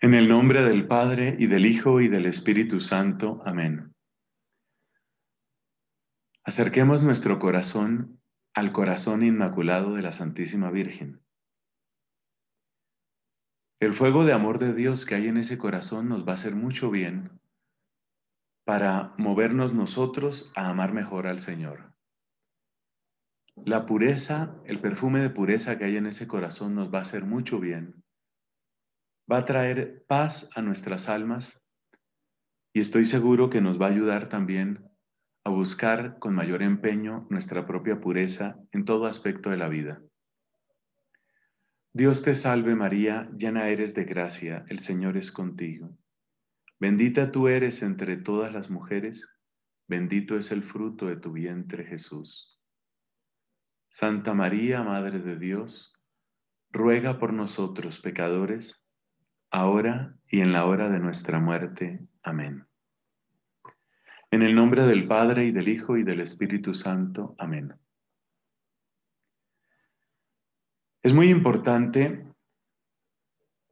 En el nombre del Padre y del Hijo y del Espíritu Santo. Amén. Acerquemos nuestro corazón al corazón inmaculado de la Santísima Virgen. El fuego de amor de Dios que hay en ese corazón nos va a hacer mucho bien para movernos nosotros a amar mejor al Señor. La pureza, el perfume de pureza que hay en ese corazón nos va a hacer mucho bien va a traer paz a nuestras almas y estoy seguro que nos va a ayudar también a buscar con mayor empeño nuestra propia pureza en todo aspecto de la vida. Dios te salve María, llena eres de gracia, el Señor es contigo. Bendita tú eres entre todas las mujeres, bendito es el fruto de tu vientre Jesús. Santa María, Madre de Dios, ruega por nosotros pecadores, ahora y en la hora de nuestra muerte. Amén. En el nombre del Padre y del Hijo y del Espíritu Santo. Amén. Es muy importante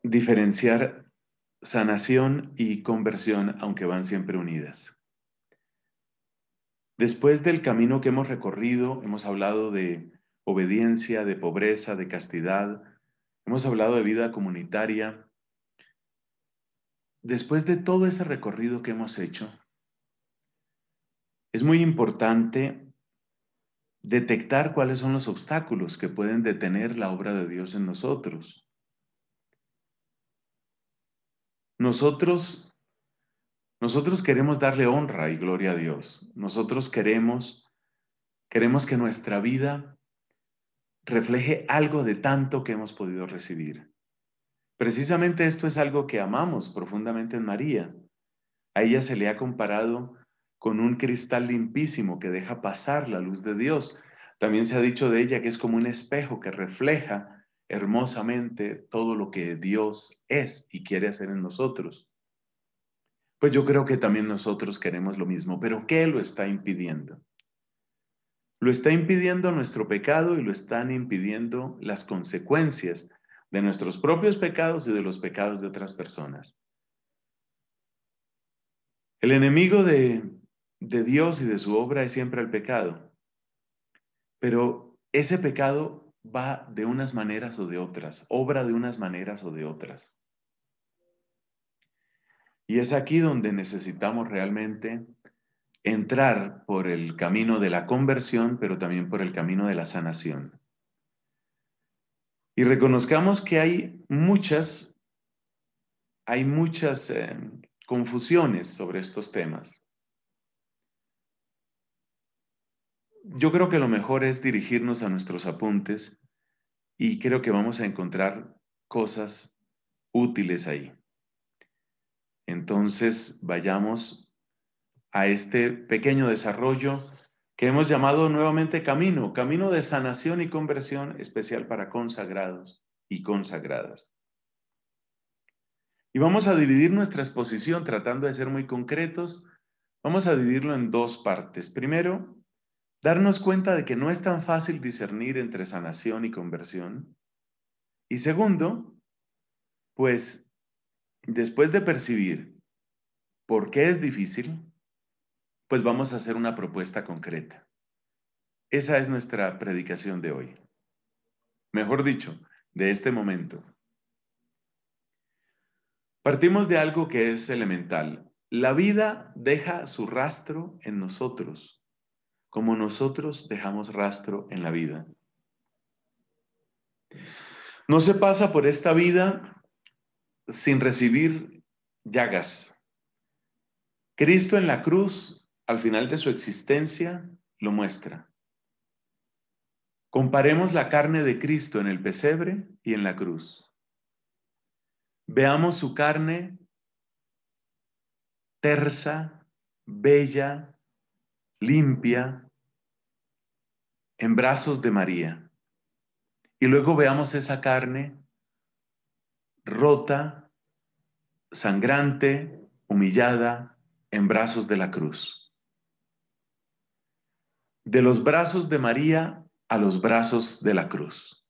diferenciar sanación y conversión, aunque van siempre unidas. Después del camino que hemos recorrido, hemos hablado de obediencia, de pobreza, de castidad, hemos hablado de vida comunitaria, después de todo ese recorrido que hemos hecho, es muy importante detectar cuáles son los obstáculos que pueden detener la obra de Dios en nosotros. Nosotros, nosotros queremos darle honra y gloria a Dios. Nosotros queremos, queremos que nuestra vida refleje algo de tanto que hemos podido recibir. Precisamente esto es algo que amamos profundamente en María. A ella se le ha comparado con un cristal limpísimo que deja pasar la luz de Dios. También se ha dicho de ella que es como un espejo que refleja hermosamente todo lo que Dios es y quiere hacer en nosotros. Pues yo creo que también nosotros queremos lo mismo, pero ¿qué lo está impidiendo? Lo está impidiendo nuestro pecado y lo están impidiendo las consecuencias de nuestros propios pecados y de los pecados de otras personas. El enemigo de, de Dios y de su obra es siempre el pecado, pero ese pecado va de unas maneras o de otras, obra de unas maneras o de otras. Y es aquí donde necesitamos realmente entrar por el camino de la conversión, pero también por el camino de la sanación y reconozcamos que hay muchas, hay muchas eh, confusiones sobre estos temas. Yo creo que lo mejor es dirigirnos a nuestros apuntes y creo que vamos a encontrar cosas útiles ahí. Entonces, vayamos a este pequeño desarrollo que hemos llamado nuevamente camino, camino de sanación y conversión especial para consagrados y consagradas. Y vamos a dividir nuestra exposición tratando de ser muy concretos. Vamos a dividirlo en dos partes. Primero, darnos cuenta de que no es tan fácil discernir entre sanación y conversión. Y segundo, pues después de percibir por qué es difícil, pues vamos a hacer una propuesta concreta. Esa es nuestra predicación de hoy. Mejor dicho, de este momento. Partimos de algo que es elemental. La vida deja su rastro en nosotros, como nosotros dejamos rastro en la vida. No se pasa por esta vida sin recibir llagas. Cristo en la cruz al final de su existencia lo muestra. Comparemos la carne de Cristo en el pesebre y en la cruz. Veamos su carne tersa, bella, limpia, en brazos de María. Y luego veamos esa carne rota, sangrante, humillada, en brazos de la cruz de los brazos de María a los brazos de la cruz.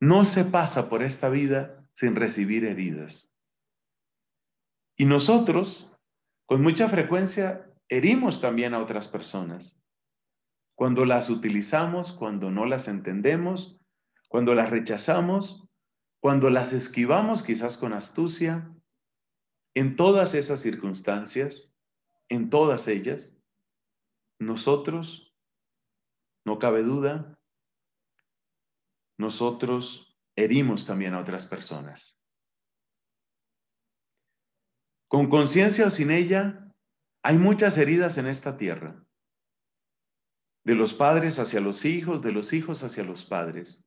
No se pasa por esta vida sin recibir heridas. Y nosotros, con mucha frecuencia, herimos también a otras personas. Cuando las utilizamos, cuando no las entendemos, cuando las rechazamos, cuando las esquivamos quizás con astucia, en todas esas circunstancias, en todas ellas, nosotros, no cabe duda, nosotros herimos también a otras personas. Con conciencia o sin ella, hay muchas heridas en esta tierra. De los padres hacia los hijos, de los hijos hacia los padres.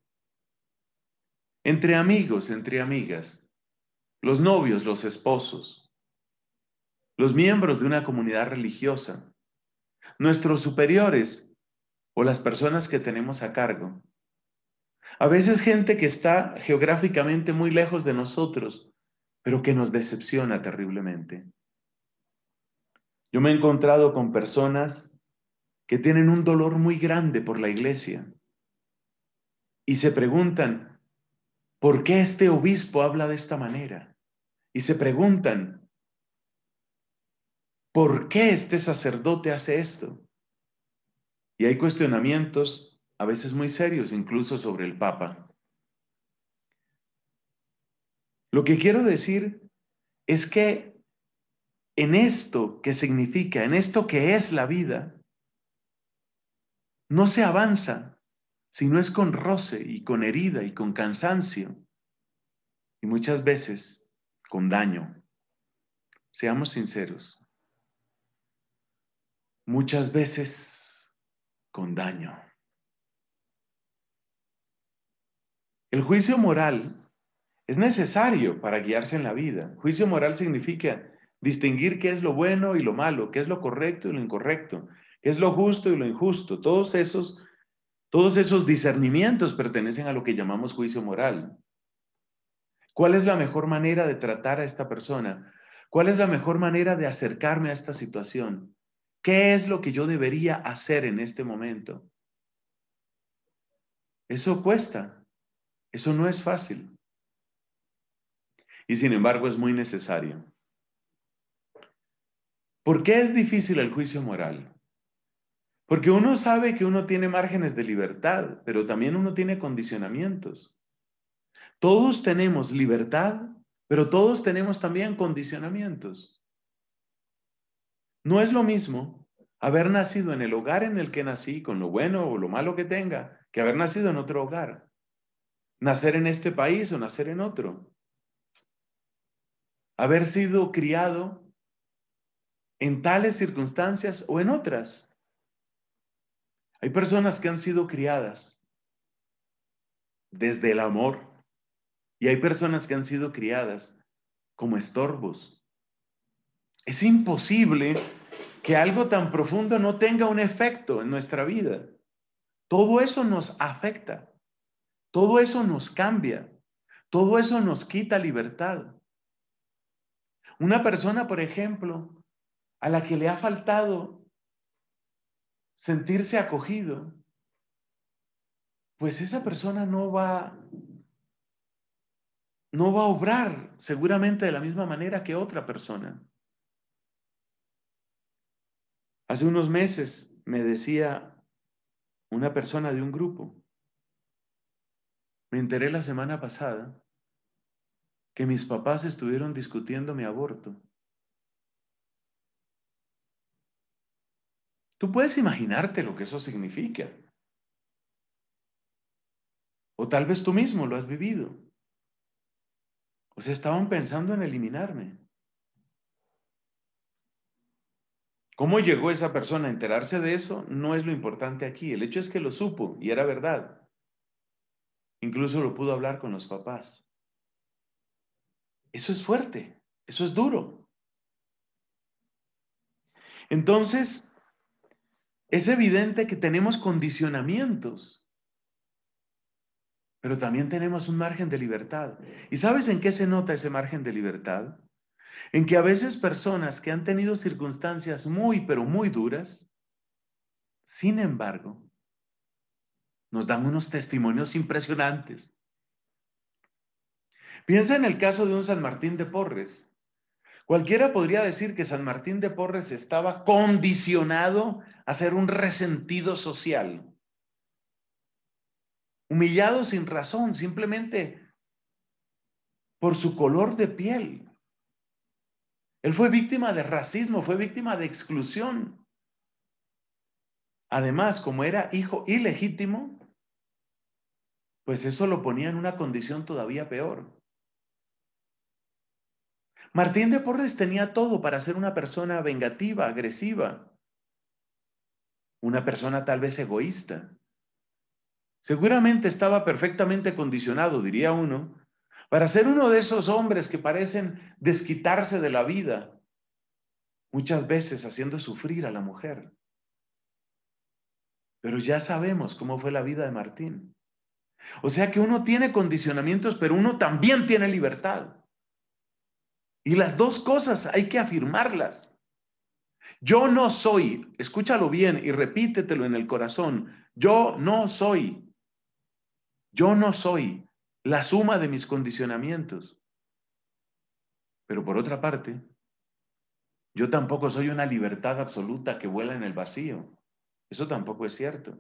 Entre amigos, entre amigas, los novios, los esposos, los miembros de una comunidad religiosa, nuestros superiores o las personas que tenemos a cargo. A veces gente que está geográficamente muy lejos de nosotros, pero que nos decepciona terriblemente. Yo me he encontrado con personas que tienen un dolor muy grande por la iglesia y se preguntan, ¿por qué este obispo habla de esta manera? Y se preguntan, ¿por qué este sacerdote hace esto? Y hay cuestionamientos a veces muy serios, incluso sobre el Papa. Lo que quiero decir es que en esto que significa, en esto que es la vida, no se avanza si no es con roce y con herida y con cansancio y muchas veces con daño. Seamos sinceros, muchas veces con daño. El juicio moral es necesario para guiarse en la vida. Juicio moral significa distinguir qué es lo bueno y lo malo, qué es lo correcto y lo incorrecto, qué es lo justo y lo injusto. Todos esos, todos esos discernimientos pertenecen a lo que llamamos juicio moral. ¿Cuál es la mejor manera de tratar a esta persona? ¿Cuál es la mejor manera de acercarme a esta situación? ¿Qué es lo que yo debería hacer en este momento? Eso cuesta, eso no es fácil. Y sin embargo es muy necesario. ¿Por qué es difícil el juicio moral? Porque uno sabe que uno tiene márgenes de libertad, pero también uno tiene condicionamientos. Todos tenemos libertad, pero todos tenemos también condicionamientos. No es lo mismo haber nacido en el hogar en el que nací, con lo bueno o lo malo que tenga, que haber nacido en otro hogar. Nacer en este país o nacer en otro. Haber sido criado en tales circunstancias o en otras. Hay personas que han sido criadas desde el amor y hay personas que han sido criadas como estorbos. Es imposible que algo tan profundo no tenga un efecto en nuestra vida. Todo eso nos afecta, todo eso nos cambia, todo eso nos quita libertad. Una persona, por ejemplo, a la que le ha faltado sentirse acogido, pues esa persona no va no va a obrar seguramente de la misma manera que otra persona. Hace unos meses me decía una persona de un grupo, me enteré la semana pasada que mis papás estuvieron discutiendo mi aborto. Tú puedes imaginarte lo que eso significa. O tal vez tú mismo lo has vivido. O sea, estaban pensando en eliminarme. ¿Cómo llegó esa persona a enterarse de eso? No es lo importante aquí. El hecho es que lo supo y era verdad. Incluso lo pudo hablar con los papás. Eso es fuerte, eso es duro. Entonces, es evidente que tenemos condicionamientos, pero también tenemos un margen de libertad. ¿Y sabes en qué se nota ese margen de libertad? en que a veces personas que han tenido circunstancias muy, pero muy duras, sin embargo, nos dan unos testimonios impresionantes. Piensa en el caso de un San Martín de Porres. Cualquiera podría decir que San Martín de Porres estaba condicionado a ser un resentido social, humillado sin razón, simplemente por su color de piel. Él fue víctima de racismo, fue víctima de exclusión. Además, como era hijo ilegítimo, pues eso lo ponía en una condición todavía peor. Martín de Porres tenía todo para ser una persona vengativa, agresiva, una persona tal vez egoísta. Seguramente estaba perfectamente condicionado, diría uno, para ser uno de esos hombres que parecen desquitarse de la vida, muchas veces haciendo sufrir a la mujer. Pero ya sabemos cómo fue la vida de Martín. O sea que uno tiene condicionamientos, pero uno también tiene libertad. Y las dos cosas hay que afirmarlas. Yo no soy, escúchalo bien y repítetelo en el corazón, yo no soy, yo no soy la suma de mis condicionamientos. Pero por otra parte, yo tampoco soy una libertad absoluta que vuela en el vacío. Eso tampoco es cierto.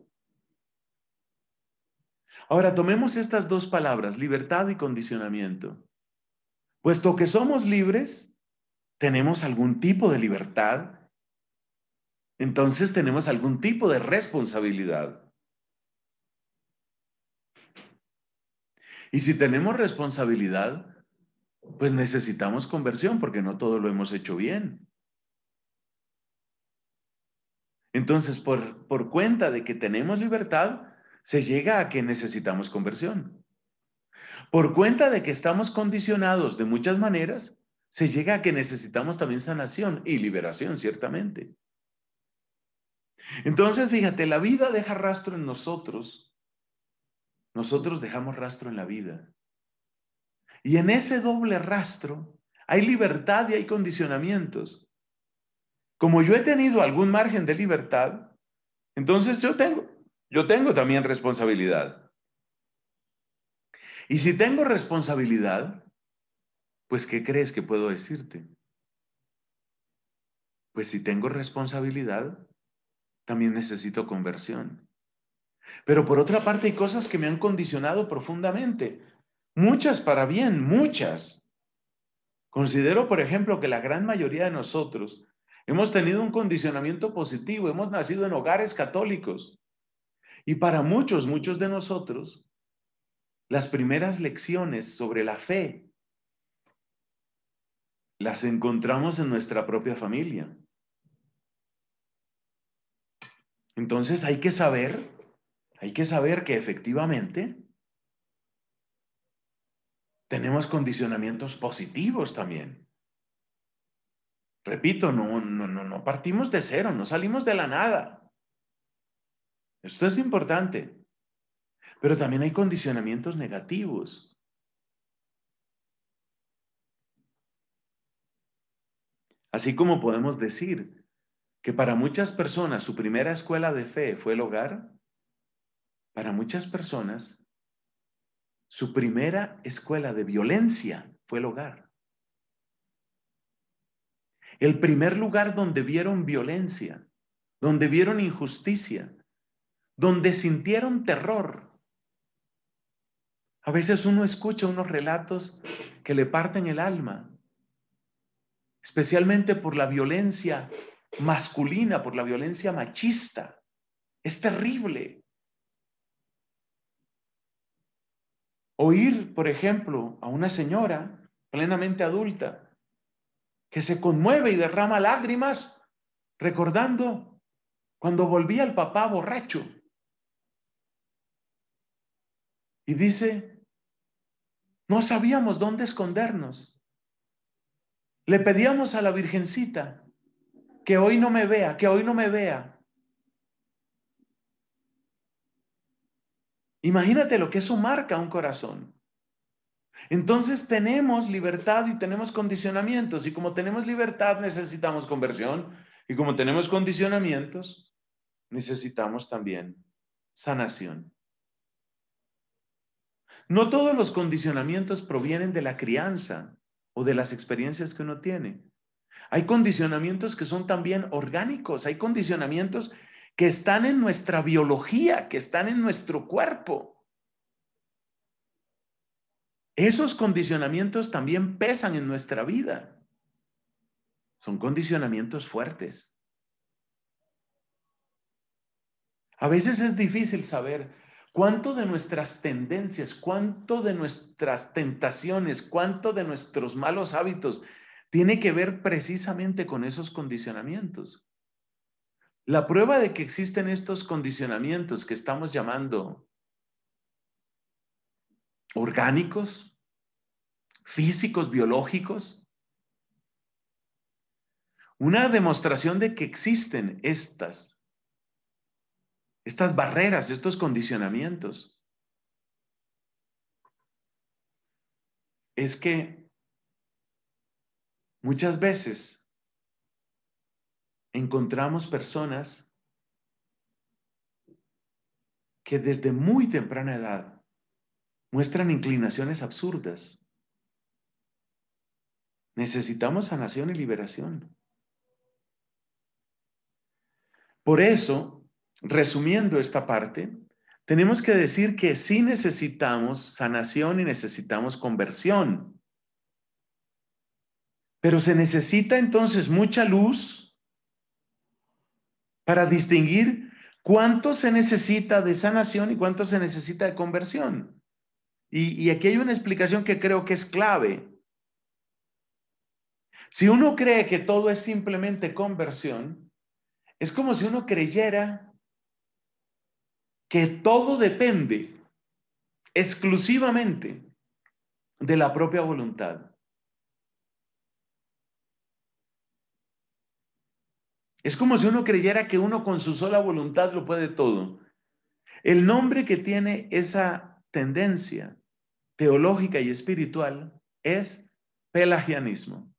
Ahora tomemos estas dos palabras, libertad y condicionamiento. Puesto que somos libres, tenemos algún tipo de libertad, entonces tenemos algún tipo de responsabilidad. Y si tenemos responsabilidad, pues necesitamos conversión porque no todo lo hemos hecho bien. Entonces, por, por cuenta de que tenemos libertad, se llega a que necesitamos conversión. Por cuenta de que estamos condicionados de muchas maneras, se llega a que necesitamos también sanación y liberación, ciertamente. Entonces, fíjate, la vida deja rastro en nosotros nosotros dejamos rastro en la vida. Y en ese doble rastro hay libertad y hay condicionamientos. Como yo he tenido algún margen de libertad, entonces yo tengo, yo tengo también responsabilidad. Y si tengo responsabilidad, pues ¿qué crees que puedo decirte? Pues si tengo responsabilidad, también necesito conversión. Pero por otra parte hay cosas que me han condicionado profundamente, muchas para bien, muchas. Considero, por ejemplo, que la gran mayoría de nosotros hemos tenido un condicionamiento positivo, hemos nacido en hogares católicos. Y para muchos, muchos de nosotros, las primeras lecciones sobre la fe las encontramos en nuestra propia familia. Entonces hay que saber hay que saber que efectivamente tenemos condicionamientos positivos también. Repito, no, no, no, partimos de cero, no salimos de la nada. Esto es importante. Pero también hay condicionamientos negativos. Así como podemos decir que para muchas personas su primera escuela de fe fue el hogar, para muchas personas, su primera escuela de violencia fue el hogar. El primer lugar donde vieron violencia, donde vieron injusticia, donde sintieron terror. A veces uno escucha unos relatos que le parten el alma, especialmente por la violencia masculina, por la violencia machista. Es terrible. Oír, por ejemplo, a una señora plenamente adulta que se conmueve y derrama lágrimas recordando cuando volvía el papá borracho. Y dice, no sabíamos dónde escondernos. Le pedíamos a la Virgencita que hoy no me vea, que hoy no me vea, Imagínate lo que eso marca un corazón. Entonces tenemos libertad y tenemos condicionamientos. Y como tenemos libertad, necesitamos conversión. Y como tenemos condicionamientos, necesitamos también sanación. No todos los condicionamientos provienen de la crianza o de las experiencias que uno tiene. Hay condicionamientos que son también orgánicos, hay condicionamientos que están en nuestra biología, que están en nuestro cuerpo. Esos condicionamientos también pesan en nuestra vida. Son condicionamientos fuertes. A veces es difícil saber cuánto de nuestras tendencias, cuánto de nuestras tentaciones, cuánto de nuestros malos hábitos tiene que ver precisamente con esos condicionamientos. La prueba de que existen estos condicionamientos que estamos llamando orgánicos, físicos, biológicos, una demostración de que existen estas, estas barreras, estos condicionamientos, es que muchas veces encontramos personas que desde muy temprana edad muestran inclinaciones absurdas. Necesitamos sanación y liberación. Por eso, resumiendo esta parte, tenemos que decir que sí necesitamos sanación y necesitamos conversión. Pero se necesita entonces mucha luz para distinguir cuánto se necesita de sanación y cuánto se necesita de conversión. Y, y aquí hay una explicación que creo que es clave. Si uno cree que todo es simplemente conversión, es como si uno creyera que todo depende exclusivamente de la propia voluntad. Es como si uno creyera que uno con su sola voluntad lo puede todo. El nombre que tiene esa tendencia teológica y espiritual es pelagianismo.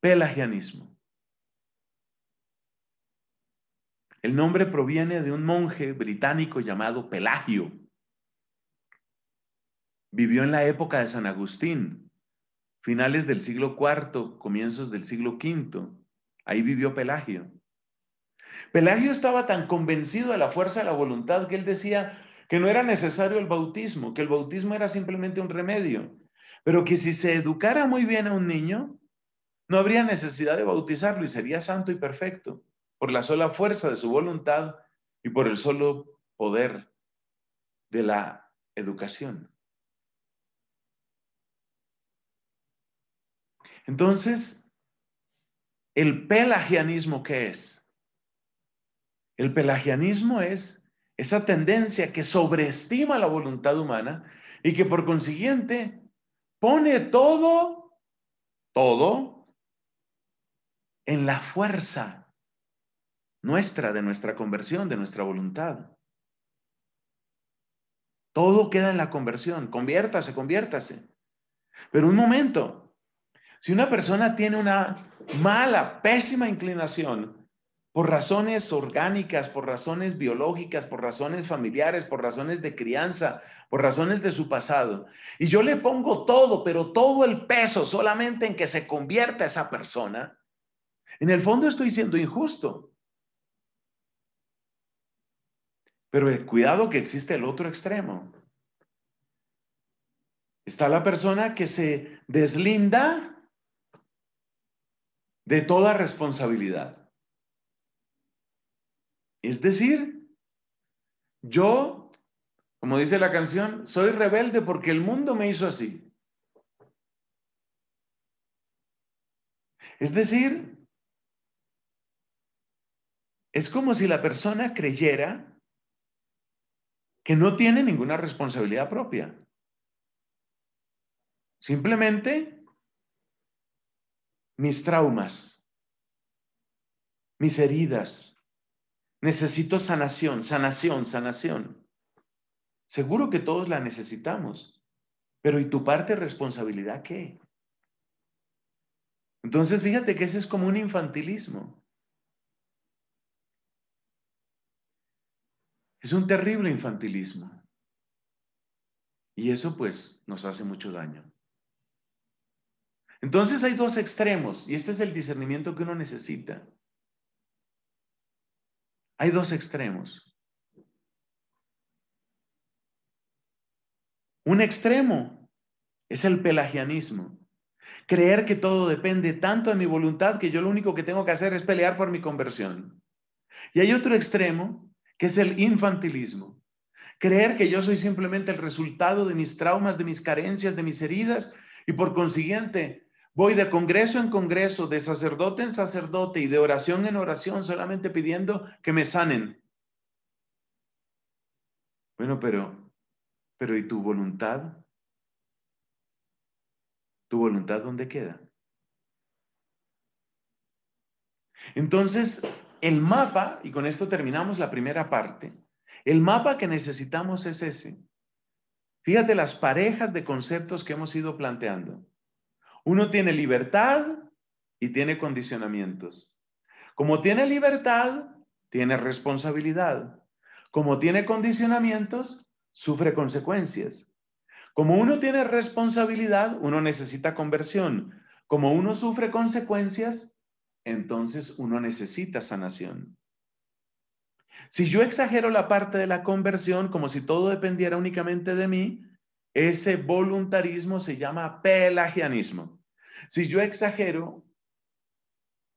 Pelagianismo. El nombre proviene de un monje británico llamado Pelagio. Vivió en la época de San Agustín, finales del siglo IV, comienzos del siglo V Ahí vivió Pelagio. Pelagio estaba tan convencido de la fuerza de la voluntad que él decía que no era necesario el bautismo, que el bautismo era simplemente un remedio, pero que si se educara muy bien a un niño, no habría necesidad de bautizarlo y sería santo y perfecto por la sola fuerza de su voluntad y por el solo poder de la educación. Entonces, ¿El pelagianismo qué es? El pelagianismo es esa tendencia que sobreestima la voluntad humana y que por consiguiente pone todo, todo, en la fuerza nuestra, de nuestra conversión, de nuestra voluntad. Todo queda en la conversión, conviértase, conviértase. Pero un momento, si una persona tiene una mala, pésima inclinación por razones orgánicas, por razones biológicas, por razones familiares, por razones de crianza, por razones de su pasado, y yo le pongo todo, pero todo el peso solamente en que se convierta esa persona, en el fondo estoy siendo injusto. Pero eh, cuidado que existe el otro extremo. Está la persona que se deslinda de toda responsabilidad. Es decir, yo, como dice la canción, soy rebelde porque el mundo me hizo así. Es decir, es como si la persona creyera que no tiene ninguna responsabilidad propia. Simplemente mis traumas, mis heridas. Necesito sanación, sanación, sanación. Seguro que todos la necesitamos, pero ¿y tu parte de responsabilidad qué? Entonces, fíjate que ese es como un infantilismo. Es un terrible infantilismo. Y eso pues nos hace mucho daño. Entonces hay dos extremos y este es el discernimiento que uno necesita. Hay dos extremos. Un extremo es el pelagianismo. Creer que todo depende tanto de mi voluntad que yo lo único que tengo que hacer es pelear por mi conversión. Y hay otro extremo que es el infantilismo. Creer que yo soy simplemente el resultado de mis traumas, de mis carencias, de mis heridas y por consiguiente Voy de congreso en congreso, de sacerdote en sacerdote y de oración en oración, solamente pidiendo que me sanen. Bueno, pero, pero ¿y tu voluntad? ¿Tu voluntad dónde queda? Entonces, el mapa, y con esto terminamos la primera parte, el mapa que necesitamos es ese. Fíjate las parejas de conceptos que hemos ido planteando. Uno tiene libertad y tiene condicionamientos. Como tiene libertad, tiene responsabilidad. Como tiene condicionamientos, sufre consecuencias. Como uno tiene responsabilidad, uno necesita conversión. Como uno sufre consecuencias, entonces uno necesita sanación. Si yo exagero la parte de la conversión como si todo dependiera únicamente de mí, ese voluntarismo se llama pelagianismo. Si yo exagero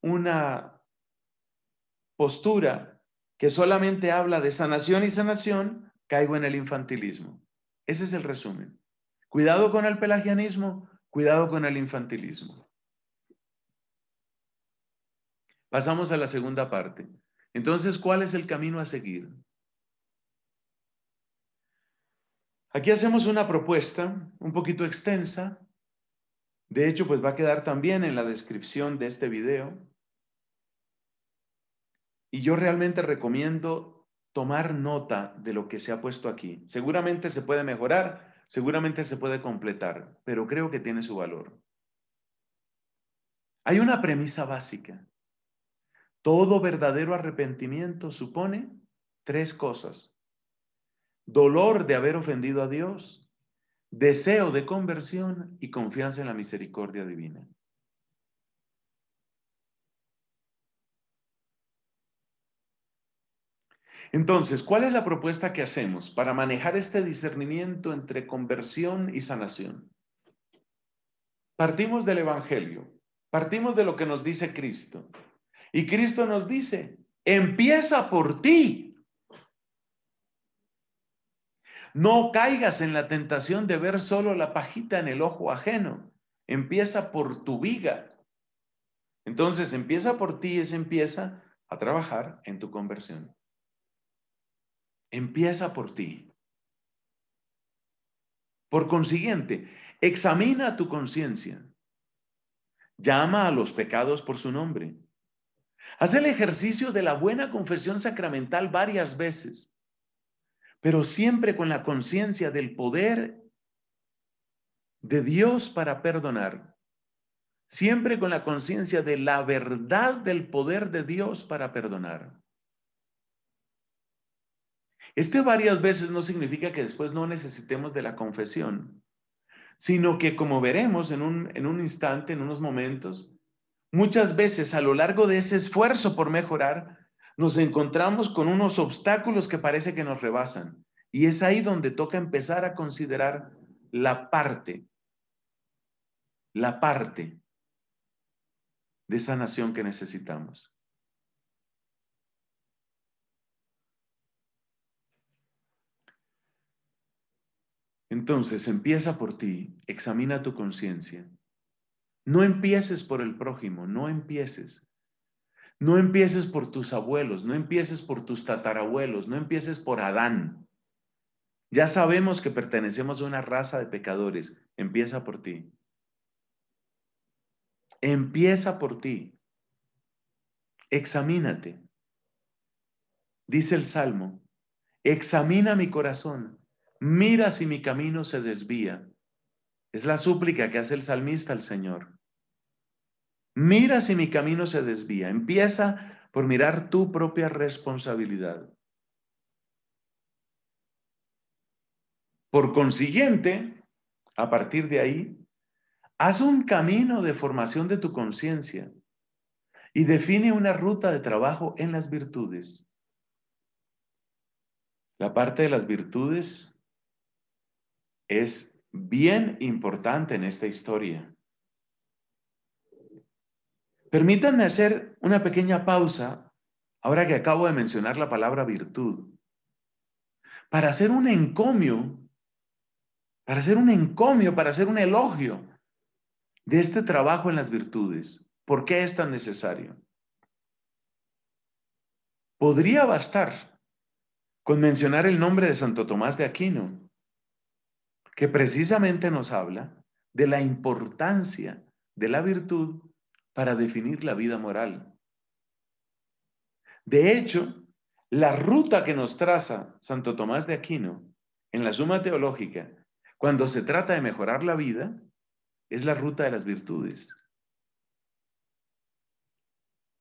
una postura que solamente habla de sanación y sanación, caigo en el infantilismo. Ese es el resumen. Cuidado con el pelagianismo, cuidado con el infantilismo. Pasamos a la segunda parte. Entonces, ¿cuál es el camino a seguir? Aquí hacemos una propuesta un poquito extensa de hecho, pues va a quedar también en la descripción de este video. Y yo realmente recomiendo tomar nota de lo que se ha puesto aquí. Seguramente se puede mejorar, seguramente se puede completar, pero creo que tiene su valor. Hay una premisa básica. Todo verdadero arrepentimiento supone tres cosas. Dolor de haber ofendido a Dios, deseo de conversión y confianza en la misericordia divina. Entonces, ¿cuál es la propuesta que hacemos para manejar este discernimiento entre conversión y sanación? Partimos del Evangelio, partimos de lo que nos dice Cristo. Y Cristo nos dice, empieza por ti. No caigas en la tentación de ver solo la pajita en el ojo ajeno. Empieza por tu viga. Entonces, empieza por ti y se empieza a trabajar en tu conversión. Empieza por ti. Por consiguiente, examina tu conciencia. Llama a los pecados por su nombre. Haz el ejercicio de la buena confesión sacramental varias veces pero siempre con la conciencia del poder de Dios para perdonar. Siempre con la conciencia de la verdad del poder de Dios para perdonar. Este varias veces no significa que después no necesitemos de la confesión, sino que como veremos en un, en un instante, en unos momentos, muchas veces a lo largo de ese esfuerzo por mejorar, nos encontramos con unos obstáculos que parece que nos rebasan. Y es ahí donde toca empezar a considerar la parte, la parte de esa nación que necesitamos. Entonces, empieza por ti, examina tu conciencia. No empieces por el prójimo, no empieces. No empieces por tus abuelos, no empieces por tus tatarabuelos, no empieces por Adán. Ya sabemos que pertenecemos a una raza de pecadores. Empieza por ti. Empieza por ti. Examínate. Dice el Salmo, examina mi corazón, mira si mi camino se desvía. Es la súplica que hace el salmista al Señor. Mira si mi camino se desvía. Empieza por mirar tu propia responsabilidad. Por consiguiente, a partir de ahí, haz un camino de formación de tu conciencia y define una ruta de trabajo en las virtudes. La parte de las virtudes es bien importante en esta historia. Permítanme hacer una pequeña pausa, ahora que acabo de mencionar la palabra virtud, para hacer un encomio, para hacer un encomio, para hacer un elogio de este trabajo en las virtudes. ¿Por qué es tan necesario? Podría bastar con mencionar el nombre de Santo Tomás de Aquino, que precisamente nos habla de la importancia de la virtud para definir la vida moral. De hecho, la ruta que nos traza Santo Tomás de Aquino en la Suma Teológica, cuando se trata de mejorar la vida, es la ruta de las virtudes.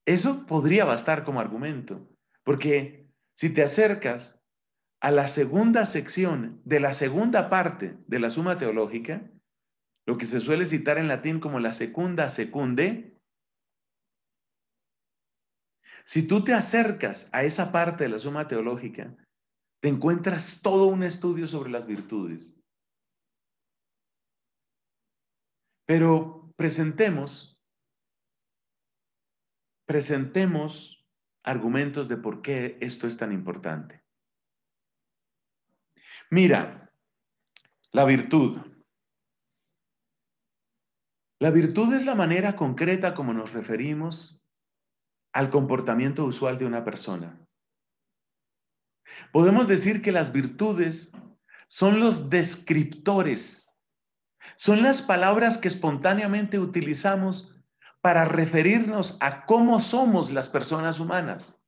Eso podría bastar como argumento, porque si te acercas a la segunda sección de la segunda parte de la Suma Teológica, lo que se suele citar en latín como la secunda secunde, si tú te acercas a esa parte de la suma teológica, te encuentras todo un estudio sobre las virtudes. Pero presentemos, presentemos argumentos de por qué esto es tan importante. Mira, la virtud. La virtud es la manera concreta como nos referimos al comportamiento usual de una persona. Podemos decir que las virtudes son los descriptores, son las palabras que espontáneamente utilizamos para referirnos a cómo somos las personas humanas.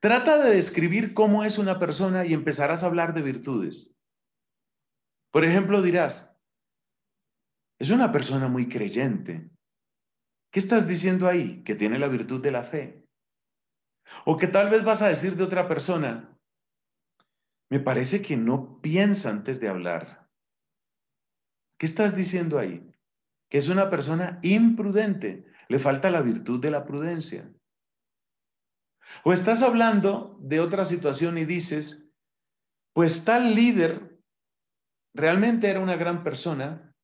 Trata de describir cómo es una persona y empezarás a hablar de virtudes. Por ejemplo, dirás, es una persona muy creyente, ¿Qué estás diciendo ahí? Que tiene la virtud de la fe. O que tal vez vas a decir de otra persona, me parece que no piensa antes de hablar. ¿Qué estás diciendo ahí? Que es una persona imprudente, le falta la virtud de la prudencia. O estás hablando de otra situación y dices, pues tal líder realmente era una gran persona,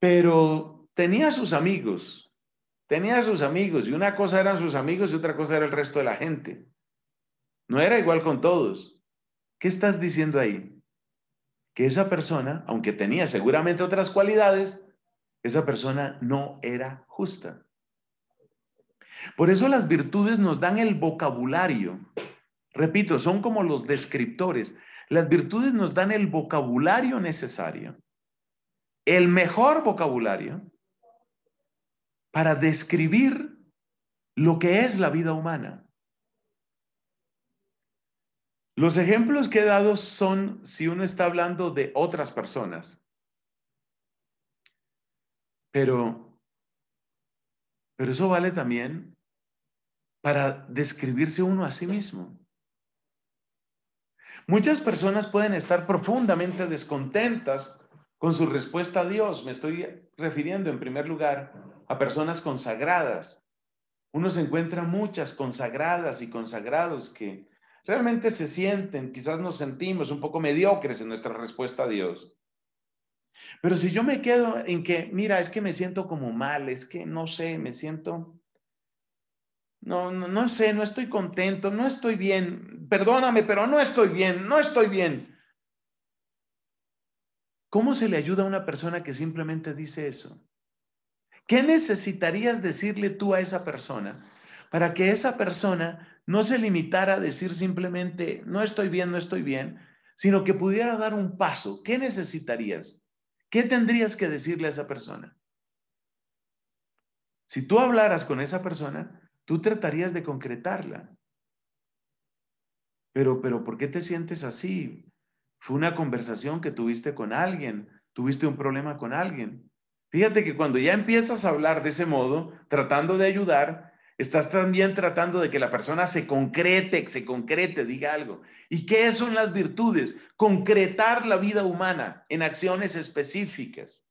pero tenía sus amigos Tenía sus amigos y una cosa eran sus amigos y otra cosa era el resto de la gente. No era igual con todos. ¿Qué estás diciendo ahí? Que esa persona, aunque tenía seguramente otras cualidades, esa persona no era justa. Por eso las virtudes nos dan el vocabulario. Repito, son como los descriptores. Las virtudes nos dan el vocabulario necesario, el mejor vocabulario para describir lo que es la vida humana. Los ejemplos que he dado son si uno está hablando de otras personas. Pero, pero eso vale también para describirse uno a sí mismo. Muchas personas pueden estar profundamente descontentas con su respuesta a Dios. Me estoy refiriendo en primer lugar a personas consagradas. Uno se encuentra muchas consagradas y consagrados que realmente se sienten, quizás nos sentimos un poco mediocres en nuestra respuesta a Dios. Pero si yo me quedo en que, mira, es que me siento como mal, es que no sé, me siento, no, no, no sé, no estoy contento, no estoy bien, perdóname, pero no estoy bien, no estoy bien. ¿Cómo se le ayuda a una persona que simplemente dice eso? ¿Qué necesitarías decirle tú a esa persona para que esa persona no se limitara a decir simplemente, no estoy bien, no estoy bien, sino que pudiera dar un paso? ¿Qué necesitarías? ¿Qué tendrías que decirle a esa persona? Si tú hablaras con esa persona, tú tratarías de concretarla. Pero, pero, ¿por qué te sientes así? Fue una conversación que tuviste con alguien, tuviste un problema con alguien. Fíjate que cuando ya empiezas a hablar de ese modo, tratando de ayudar, estás también tratando de que la persona se concrete, se concrete, diga algo. ¿Y qué son las virtudes? Concretar la vida humana en acciones específicas.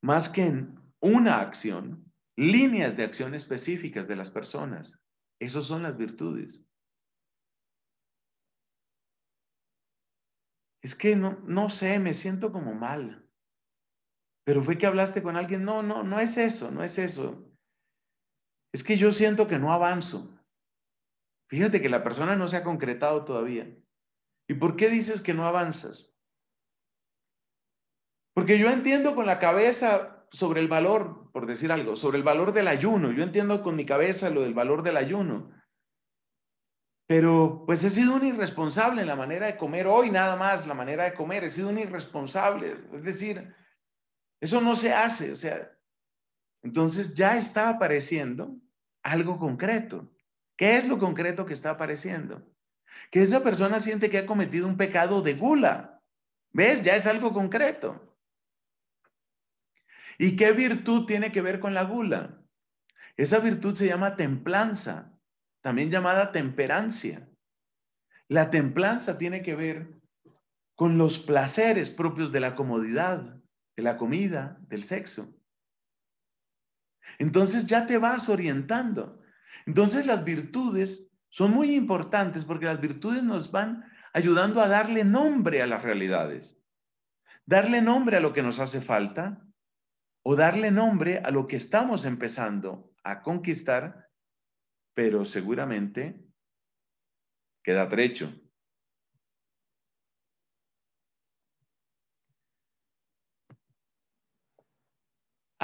Más que en una acción, líneas de acción específicas de las personas. Esas son las virtudes. Es que no, no sé, me siento como mal pero fue que hablaste con alguien. No, no, no es eso, no es eso. Es que yo siento que no avanzo. Fíjate que la persona no se ha concretado todavía. ¿Y por qué dices que no avanzas? Porque yo entiendo con la cabeza sobre el valor, por decir algo, sobre el valor del ayuno. Yo entiendo con mi cabeza lo del valor del ayuno. Pero pues he sido un irresponsable en la manera de comer hoy nada más, la manera de comer. He sido un irresponsable. Es decir, eso no se hace, o sea, entonces ya está apareciendo algo concreto. ¿Qué es lo concreto que está apareciendo? Que esa persona siente que ha cometido un pecado de gula. ¿Ves? Ya es algo concreto. ¿Y qué virtud tiene que ver con la gula? Esa virtud se llama templanza, también llamada temperancia. La templanza tiene que ver con los placeres propios de la comodidad de la comida, del sexo. Entonces ya te vas orientando. Entonces las virtudes son muy importantes porque las virtudes nos van ayudando a darle nombre a las realidades, darle nombre a lo que nos hace falta o darle nombre a lo que estamos empezando a conquistar, pero seguramente queda trecho.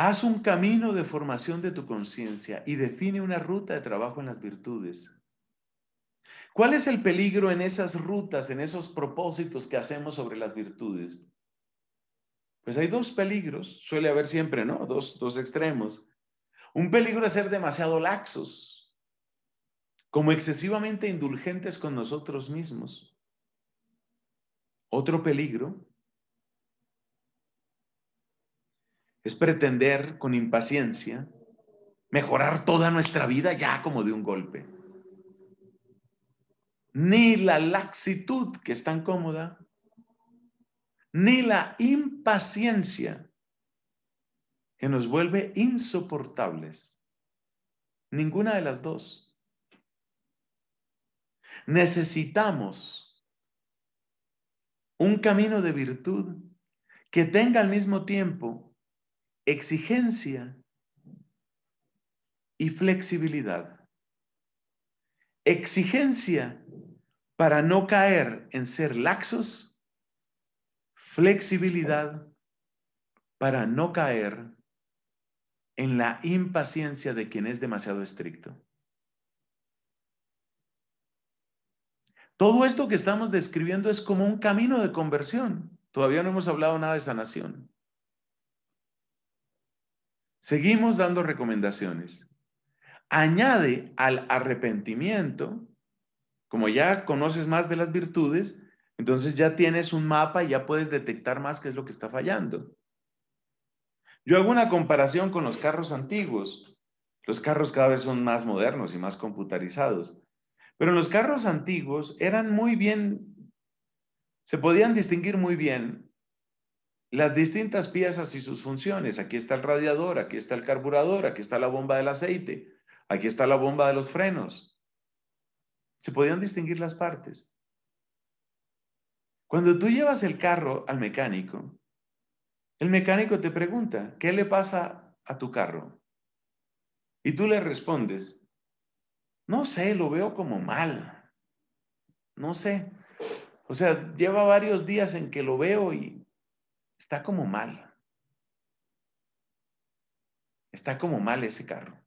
Haz un camino de formación de tu conciencia y define una ruta de trabajo en las virtudes. ¿Cuál es el peligro en esas rutas, en esos propósitos que hacemos sobre las virtudes? Pues hay dos peligros, suele haber siempre, ¿no? Dos, dos extremos. Un peligro es ser demasiado laxos, como excesivamente indulgentes con nosotros mismos. Otro peligro es pretender con impaciencia mejorar toda nuestra vida ya como de un golpe. Ni la laxitud, que es tan cómoda, ni la impaciencia, que nos vuelve insoportables. Ninguna de las dos. Necesitamos un camino de virtud que tenga al mismo tiempo exigencia y flexibilidad. Exigencia para no caer en ser laxos, flexibilidad para no caer en la impaciencia de quien es demasiado estricto. Todo esto que estamos describiendo es como un camino de conversión. Todavía no hemos hablado nada de sanación. Seguimos dando recomendaciones. Añade al arrepentimiento, como ya conoces más de las virtudes, entonces ya tienes un mapa y ya puedes detectar más qué es lo que está fallando. Yo hago una comparación con los carros antiguos. Los carros cada vez son más modernos y más computarizados. Pero los carros antiguos eran muy bien, se podían distinguir muy bien las distintas piezas y sus funciones. Aquí está el radiador, aquí está el carburador, aquí está la bomba del aceite, aquí está la bomba de los frenos. Se podían distinguir las partes. Cuando tú llevas el carro al mecánico, el mecánico te pregunta, ¿qué le pasa a tu carro? Y tú le respondes, no sé, lo veo como mal. No sé. O sea, lleva varios días en que lo veo y, está como mal. Está como mal ese carro.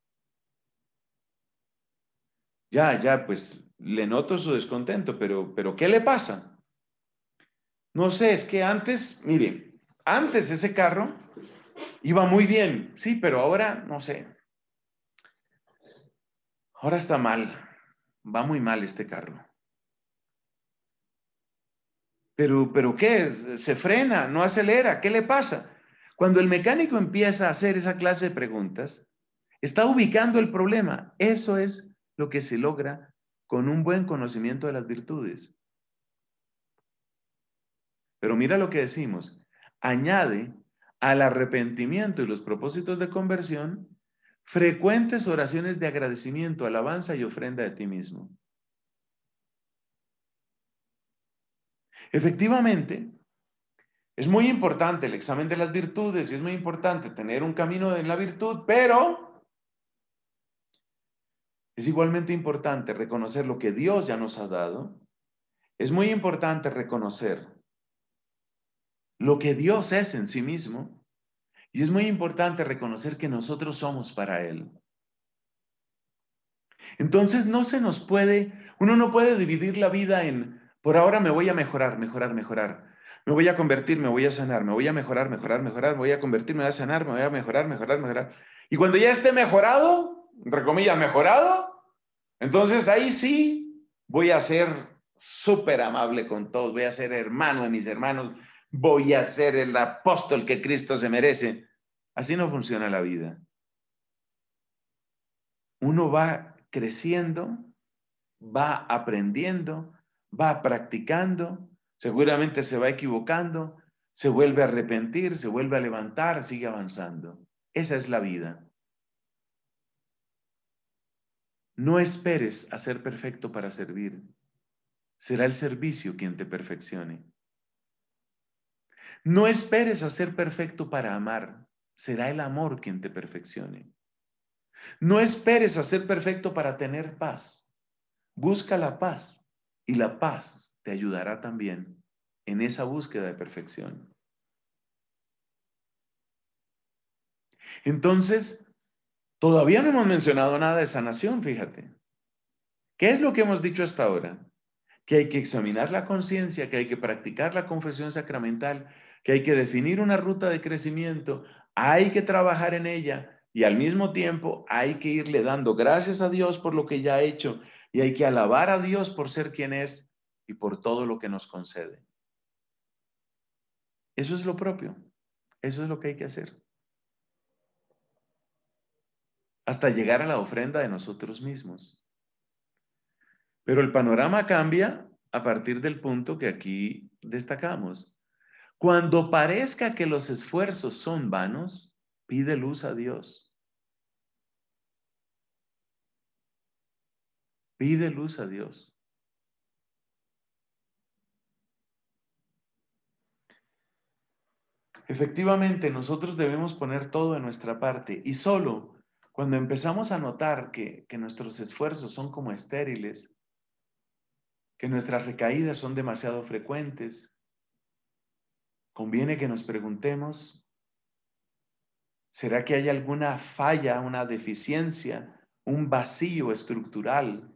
Ya, ya, pues le noto su descontento, pero, pero ¿qué le pasa? No sé, es que antes, mire, antes ese carro iba muy bien, sí, pero ahora, no sé. Ahora está mal, va muy mal este carro. Pero, ¿qué? Se frena, no acelera, ¿qué le pasa? Cuando el mecánico empieza a hacer esa clase de preguntas, está ubicando el problema. Eso es lo que se logra con un buen conocimiento de las virtudes. Pero mira lo que decimos. Añade al arrepentimiento y los propósitos de conversión frecuentes oraciones de agradecimiento, alabanza y ofrenda de ti mismo. Efectivamente, es muy importante el examen de las virtudes y es muy importante tener un camino en la virtud, pero es igualmente importante reconocer lo que Dios ya nos ha dado. Es muy importante reconocer lo que Dios es en sí mismo. Y es muy importante reconocer que nosotros somos para Él. Entonces no se nos puede, uno no puede dividir la vida en por ahora me voy a mejorar, mejorar, mejorar. Me voy a convertir, me voy a sanar, me voy a mejorar, mejorar, mejorar, me voy a convertir, me voy a sanar, me voy a mejorar, mejorar, mejorar. Y cuando ya esté mejorado, entre comillas, mejorado, entonces ahí sí voy a ser súper amable con todos, voy a ser hermano de mis hermanos, voy a ser el apóstol que Cristo se merece. Así no funciona la vida. Uno va creciendo, va aprendiendo, va practicando, seguramente se va equivocando, se vuelve a arrepentir, se vuelve a levantar, sigue avanzando. Esa es la vida. No esperes a ser perfecto para servir. Será el servicio quien te perfeccione. No esperes a ser perfecto para amar. Será el amor quien te perfeccione. No esperes a ser perfecto para tener paz. Busca la paz y la paz te ayudará también en esa búsqueda de perfección. Entonces, todavía no hemos mencionado nada de sanación, fíjate. ¿Qué es lo que hemos dicho hasta ahora? Que hay que examinar la conciencia, que hay que practicar la confesión sacramental, que hay que definir una ruta de crecimiento, hay que trabajar en ella y al mismo tiempo hay que irle dando gracias a Dios por lo que ya ha hecho y hay que alabar a Dios por ser quien es y por todo lo que nos concede. Eso es lo propio. Eso es lo que hay que hacer. Hasta llegar a la ofrenda de nosotros mismos. Pero el panorama cambia a partir del punto que aquí destacamos. Cuando parezca que los esfuerzos son vanos, pide luz a Dios. Pide luz a Dios. Efectivamente, nosotros debemos poner todo en nuestra parte y solo cuando empezamos a notar que, que nuestros esfuerzos son como estériles, que nuestras recaídas son demasiado frecuentes, conviene que nos preguntemos, ¿será que hay alguna falla, una deficiencia, un vacío estructural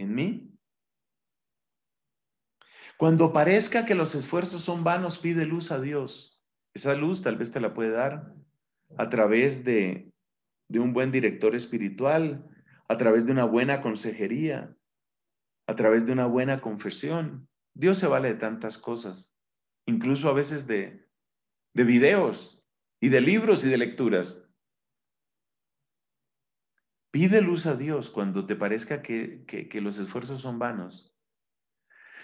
en mí? Cuando parezca que los esfuerzos son vanos, pide luz a Dios. Esa luz tal vez te la puede dar a través de, de un buen director espiritual, a través de una buena consejería, a través de una buena confesión. Dios se vale de tantas cosas, incluso a veces de, de videos y de libros y de lecturas. Pide luz a Dios cuando te parezca que, los esfuerzos son vanos.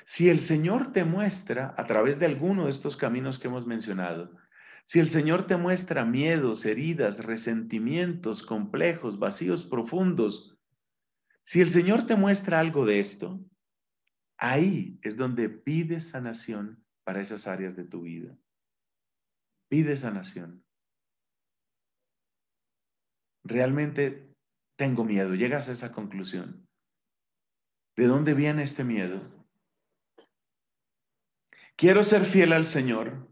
Si el Señor te muestra, a través de alguno de estos caminos que hemos mencionado, si el Señor te muestra miedos, heridas, resentimientos, complejos, vacíos profundos, si el Señor te muestra algo de esto, ahí es donde pides sanación para esas áreas de tu vida. Pide sanación. Realmente tengo miedo. Llegas a esa conclusión. ¿De dónde viene este miedo? Quiero ser fiel al Señor.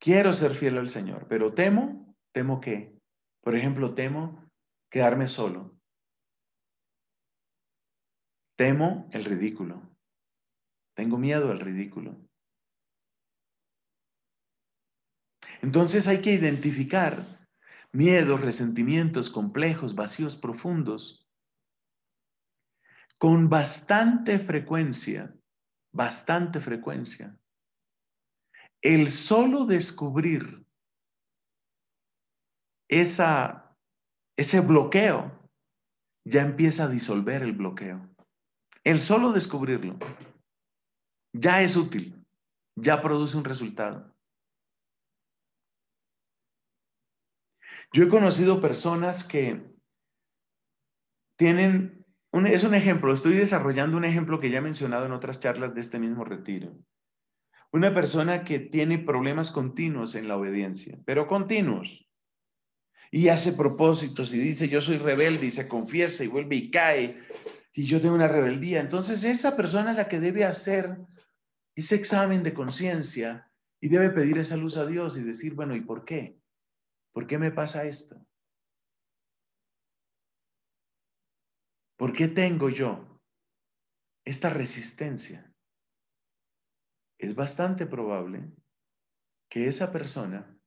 Quiero ser fiel al Señor, pero temo, temo qué? Por ejemplo, temo quedarme solo. Temo el ridículo. Tengo miedo al ridículo. Entonces hay que identificar miedos, resentimientos, complejos, vacíos profundos, con bastante frecuencia, bastante frecuencia, el solo descubrir esa, ese bloqueo ya empieza a disolver el bloqueo. El solo descubrirlo ya es útil, ya produce un resultado. Yo he conocido personas que tienen, es un ejemplo, estoy desarrollando un ejemplo que ya he mencionado en otras charlas de este mismo retiro. Una persona que tiene problemas continuos en la obediencia, pero continuos. Y hace propósitos y dice, yo soy rebelde y se confiesa y vuelve y cae y yo tengo una rebeldía. Entonces esa persona es la que debe hacer ese examen de conciencia y debe pedir esa luz a Dios y decir, bueno, ¿y por qué? ¿Por qué me pasa esto? ¿Por qué tengo yo esta resistencia? Es bastante probable que esa persona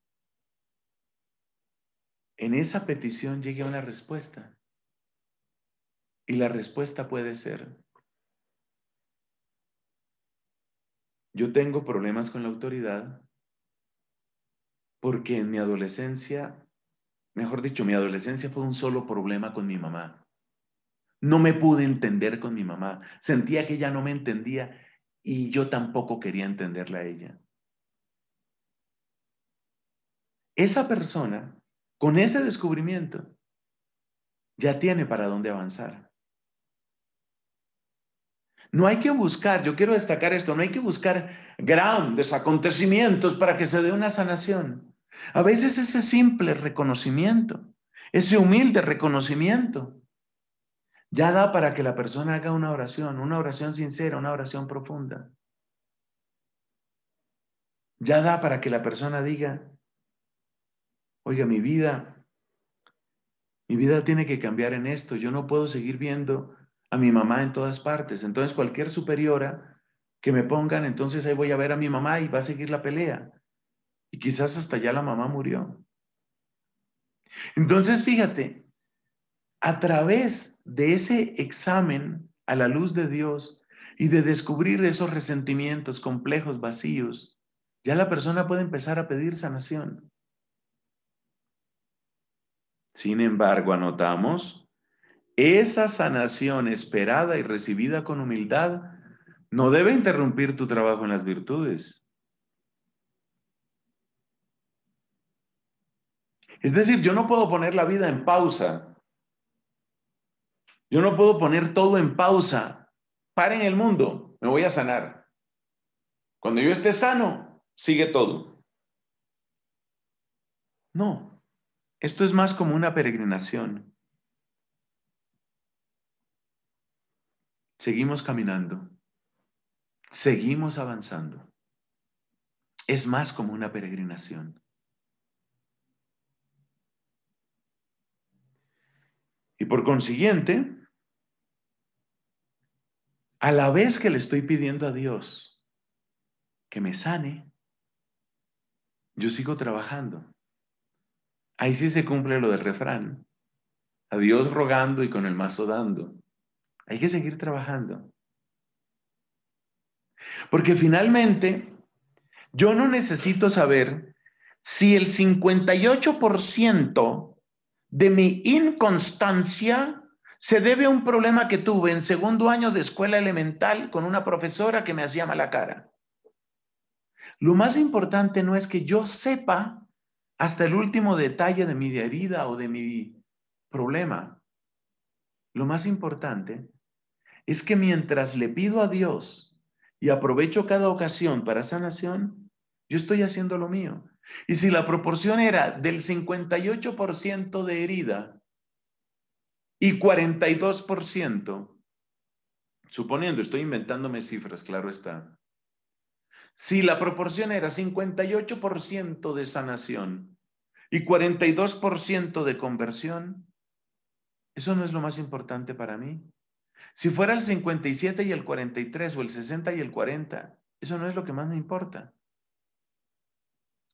en esa petición llegue a una respuesta. Y la respuesta puede ser, yo tengo problemas con la autoridad porque en mi adolescencia, mejor dicho, mi adolescencia fue un solo problema con mi mamá. No me pude entender con mi mamá. Sentía que ella no me entendía y yo tampoco quería entenderla a ella. Esa persona, con ese descubrimiento, ya tiene para dónde avanzar. No hay que buscar, yo quiero destacar esto, no hay que buscar grandes acontecimientos para que se dé una sanación. A veces ese simple reconocimiento, ese humilde reconocimiento, ya da para que la persona haga una oración, una oración sincera, una oración profunda. Ya da para que la persona diga, oiga, mi vida, mi vida tiene que cambiar en esto, yo no puedo seguir viendo a mi mamá en todas partes, entonces cualquier superiora que me pongan, entonces ahí voy a ver a mi mamá y va a seguir la pelea. Y quizás hasta ya la mamá murió. Entonces, fíjate, a través de ese examen a la luz de Dios y de descubrir esos resentimientos complejos, vacíos, ya la persona puede empezar a pedir sanación. Sin embargo, anotamos, esa sanación esperada y recibida con humildad no debe interrumpir tu trabajo en las virtudes. Es decir, yo no puedo poner la vida en pausa. Yo no puedo poner todo en pausa. Paren el mundo, me voy a sanar. Cuando yo esté sano, sigue todo. No, esto es más como una peregrinación. Seguimos caminando, seguimos avanzando. Es más como una peregrinación. Y por consiguiente, a la vez que le estoy pidiendo a Dios que me sane, yo sigo trabajando. Ahí sí se cumple lo del refrán. A Dios rogando y con el mazo dando. Hay que seguir trabajando. Porque finalmente, yo no necesito saber si el 58% de mi inconstancia se debe a un problema que tuve en segundo año de escuela elemental con una profesora que me hacía mala cara. Lo más importante no es que yo sepa hasta el último detalle de mi herida o de mi problema. Lo más importante es que mientras le pido a Dios y aprovecho cada ocasión para sanación, yo estoy haciendo lo mío. Y si la proporción era del 58% de herida y 42%, suponiendo, estoy inventándome cifras, claro está. Si la proporción era 58% de sanación y 42% de conversión, eso no es lo más importante para mí. Si fuera el 57 y el 43 o el 60 y el 40, eso no es lo que más me importa.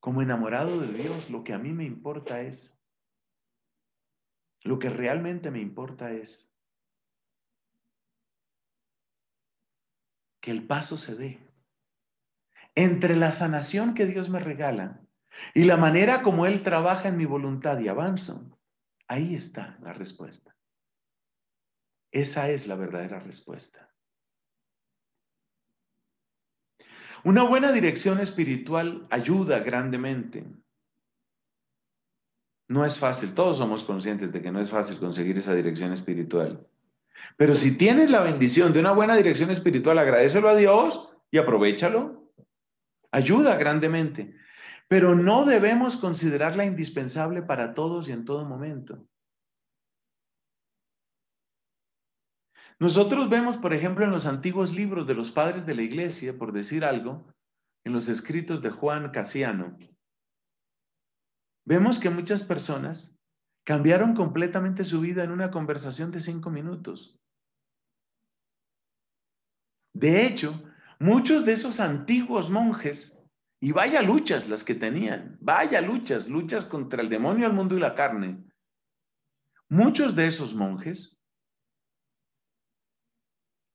Como enamorado de Dios, lo que a mí me importa es, lo que realmente me importa es que el paso se dé entre la sanación que Dios me regala y la manera como Él trabaja en mi voluntad y avanzo. Ahí está la respuesta. Esa es la verdadera respuesta. Una buena dirección espiritual ayuda grandemente. No es fácil, todos somos conscientes de que no es fácil conseguir esa dirección espiritual. Pero si tienes la bendición de una buena dirección espiritual, agradecelo a Dios y aprovechalo. Ayuda grandemente. Pero no debemos considerarla indispensable para todos y en todo momento. Nosotros vemos, por ejemplo, en los antiguos libros de los padres de la iglesia, por decir algo, en los escritos de Juan Casiano, vemos que muchas personas cambiaron completamente su vida en una conversación de cinco minutos. De hecho, muchos de esos antiguos monjes, y vaya luchas las que tenían, vaya luchas, luchas contra el demonio, el mundo y la carne, muchos de esos monjes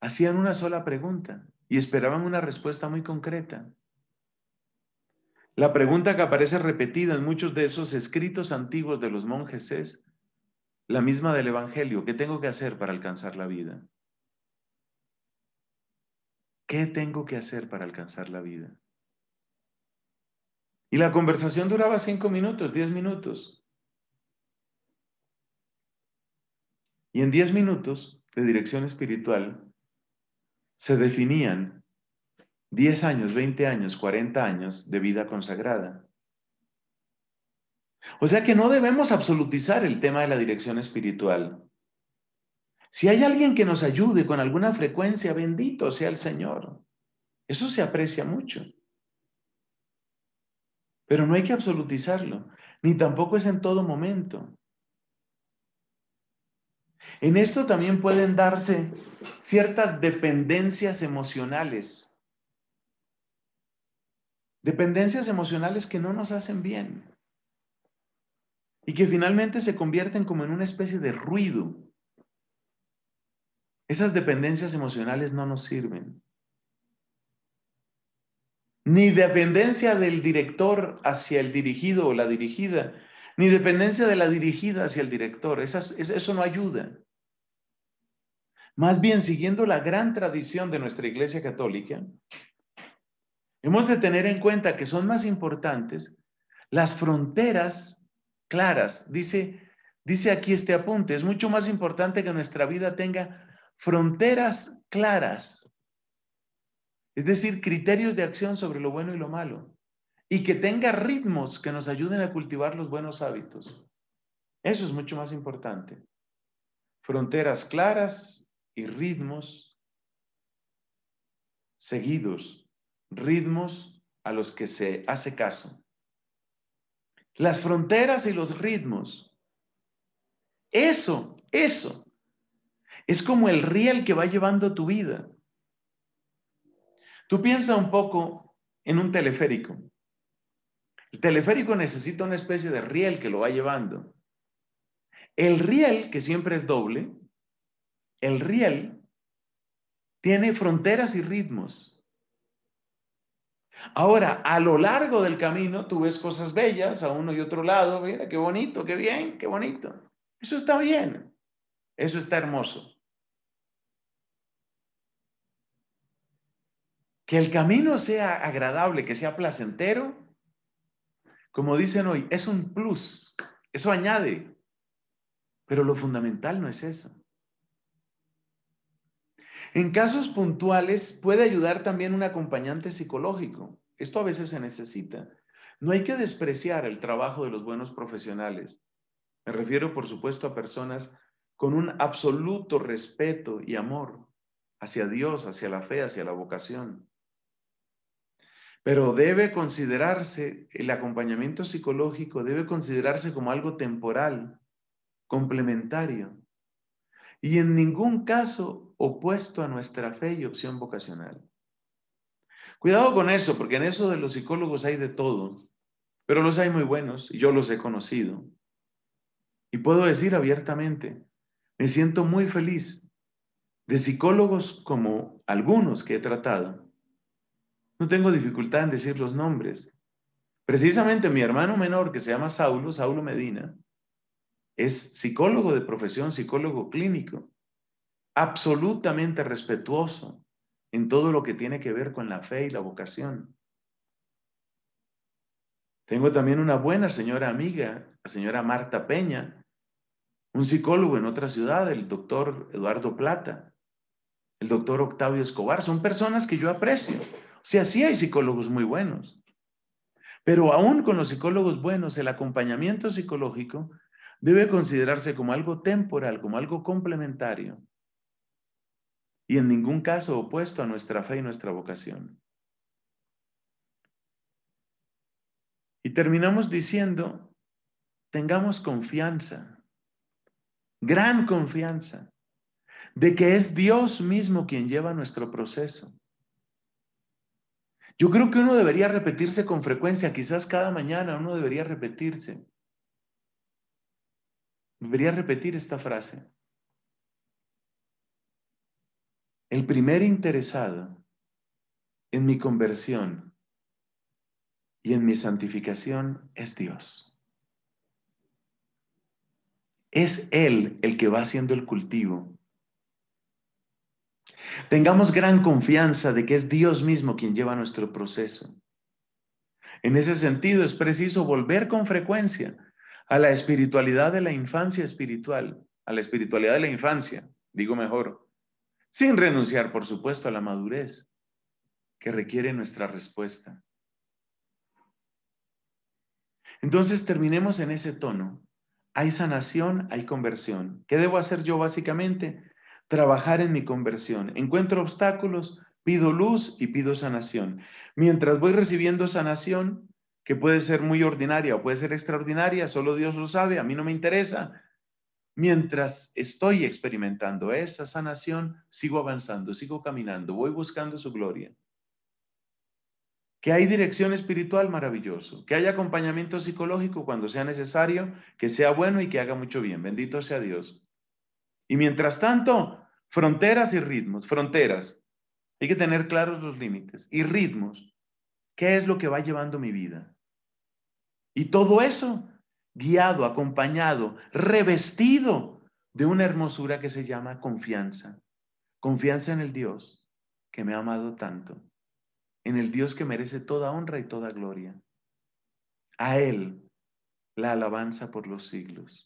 hacían una sola pregunta y esperaban una respuesta muy concreta. La pregunta que aparece repetida en muchos de esos escritos antiguos de los monjes es la misma del Evangelio. ¿Qué tengo que hacer para alcanzar la vida? ¿Qué tengo que hacer para alcanzar la vida? Y la conversación duraba cinco minutos, diez minutos. Y en diez minutos de dirección espiritual, se definían 10 años, 20 años, 40 años de vida consagrada. O sea que no debemos absolutizar el tema de la dirección espiritual. Si hay alguien que nos ayude con alguna frecuencia, bendito sea el Señor. Eso se aprecia mucho. Pero no hay que absolutizarlo, ni tampoco es en todo momento. En esto también pueden darse ciertas dependencias emocionales. Dependencias emocionales que no nos hacen bien y que finalmente se convierten como en una especie de ruido. Esas dependencias emocionales no nos sirven. Ni dependencia del director hacia el dirigido o la dirigida ni dependencia de la dirigida hacia el director. eso no ayuda. Más bien, siguiendo la gran tradición de nuestra Iglesia Católica, hemos de tener en cuenta que son más importantes las fronteras claras. Dice, dice aquí este apunte, es mucho más importante que nuestra vida tenga fronteras claras. Es decir, criterios de acción sobre lo bueno y lo malo y que tenga ritmos que nos ayuden a cultivar los buenos hábitos. Eso es mucho más importante. Fronteras claras y ritmos seguidos, ritmos a los que se hace caso. Las fronteras y los ritmos. Eso, eso. Es como el riel que va llevando tu vida. Tú piensa un poco en un teleférico. El teleférico necesita una especie de riel que lo va llevando. El riel, que siempre es doble, el riel tiene fronteras y ritmos. Ahora, a lo largo del camino, tú ves cosas bellas a uno y otro lado. Mira, qué bonito, qué bien, qué bonito. Eso está bien. Eso está hermoso. Que el camino sea agradable, que sea placentero, como dicen hoy, es un plus, eso añade, pero lo fundamental no es eso. En casos puntuales puede ayudar también un acompañante psicológico. Esto a veces se necesita. No hay que despreciar el trabajo de los buenos profesionales. Me refiero, por supuesto, a personas con un absoluto respeto y amor hacia Dios, hacia la fe, hacia la vocación. Pero debe considerarse, el acompañamiento psicológico debe considerarse como algo temporal, complementario, y en ningún caso opuesto a nuestra fe y opción vocacional. Cuidado con eso, porque en eso de los psicólogos hay de todo, pero los hay muy buenos y yo los he conocido. Y puedo decir abiertamente, me siento muy feliz de psicólogos como algunos que he tratado, no tengo dificultad en decir los nombres. Precisamente mi hermano menor, que se llama Saulo, Saulo Medina, es psicólogo de profesión, psicólogo clínico, absolutamente respetuoso en todo lo que tiene que ver con la fe y la vocación. Tengo también una buena señora amiga, la señora Marta Peña, un psicólogo en otra ciudad, el doctor Eduardo Plata, el doctor Octavio Escobar, son personas que yo aprecio si así hay psicólogos muy buenos. Pero aún con los psicólogos buenos, el acompañamiento psicológico debe considerarse como algo temporal, como algo complementario y en ningún caso opuesto a nuestra fe y nuestra vocación. Y terminamos diciendo, tengamos confianza, gran confianza, de que es Dios mismo quien lleva nuestro proceso yo creo que uno debería repetirse con frecuencia, quizás cada mañana uno debería repetirse. Debería repetir esta frase. El primer interesado en mi conversión y en mi santificación es Dios. Es Él el que va haciendo el cultivo Tengamos gran confianza de que es Dios mismo quien lleva nuestro proceso. En ese sentido, es preciso volver con frecuencia a la espiritualidad de la infancia espiritual, a la espiritualidad de la infancia, digo mejor, sin renunciar, por supuesto, a la madurez que requiere nuestra respuesta. Entonces, terminemos en ese tono. Hay sanación, hay conversión. ¿Qué debo hacer yo básicamente? trabajar en mi conversión. Encuentro obstáculos, pido luz y pido sanación. Mientras voy recibiendo sanación, que puede ser muy ordinaria o puede ser extraordinaria, solo Dios lo sabe, a mí no me interesa. Mientras estoy experimentando esa sanación, sigo avanzando, sigo caminando, voy buscando su gloria. Que hay dirección espiritual maravilloso, que haya acompañamiento psicológico cuando sea necesario, que sea bueno y que haga mucho bien. Bendito sea Dios. Y mientras tanto, fronteras y ritmos, fronteras. Hay que tener claros los límites y ritmos. ¿Qué es lo que va llevando mi vida? Y todo eso guiado, acompañado, revestido de una hermosura que se llama confianza. Confianza en el Dios que me ha amado tanto, en el Dios que merece toda honra y toda gloria. A Él la alabanza por los siglos.